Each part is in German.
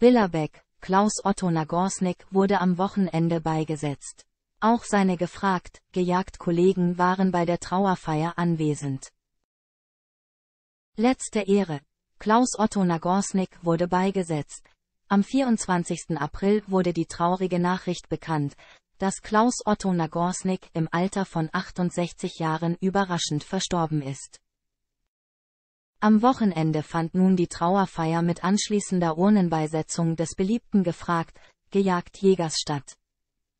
Billerbeck, Klaus Otto Nagorsnik wurde am Wochenende beigesetzt. Auch seine gefragt, gejagt Kollegen waren bei der Trauerfeier anwesend. Letzte Ehre. Klaus Otto Nagorsnik wurde beigesetzt. Am 24. April wurde die traurige Nachricht bekannt, dass Klaus Otto Nagorsnik im Alter von 68 Jahren überraschend verstorben ist. Am Wochenende fand nun die Trauerfeier mit anschließender Urnenbeisetzung des beliebten gefragt, gejagt Jägers statt.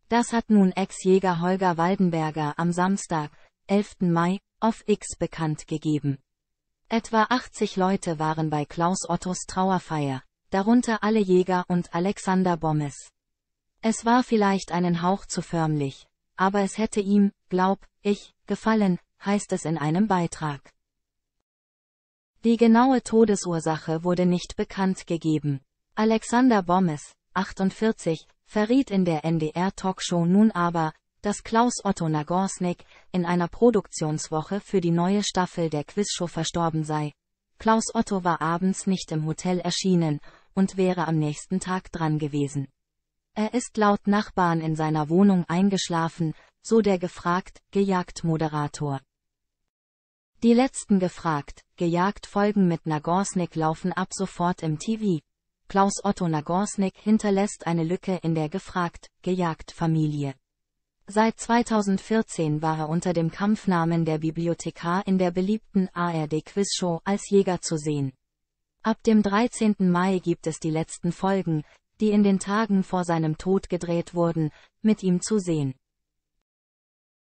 Das hat nun Ex-Jäger Holger Waldenberger am Samstag, 11. Mai, auf X bekannt gegeben. Etwa 80 Leute waren bei Klaus Ottos Trauerfeier, darunter alle Jäger und Alexander Bommes. Es war vielleicht einen Hauch zu förmlich, aber es hätte ihm, glaub ich, gefallen, heißt es in einem Beitrag. Die genaue Todesursache wurde nicht bekannt gegeben. Alexander Bommes, 48, verriet in der NDR-Talkshow nun aber, dass Klaus Otto Nagorsnik in einer Produktionswoche für die neue Staffel der Quizshow verstorben sei. Klaus Otto war abends nicht im Hotel erschienen und wäre am nächsten Tag dran gewesen. Er ist laut Nachbarn in seiner Wohnung eingeschlafen, so der gefragt, gejagt Moderator. Die letzten gefragt, gejagt Folgen mit Nagorsnik laufen ab sofort im TV. Klaus Otto Nagorsnik hinterlässt eine Lücke in der gefragt, gejagt Familie. Seit 2014 war er unter dem Kampfnamen der Bibliothekar in der beliebten ARD-Quizshow als Jäger zu sehen. Ab dem 13. Mai gibt es die letzten Folgen, die in den Tagen vor seinem Tod gedreht wurden, mit ihm zu sehen.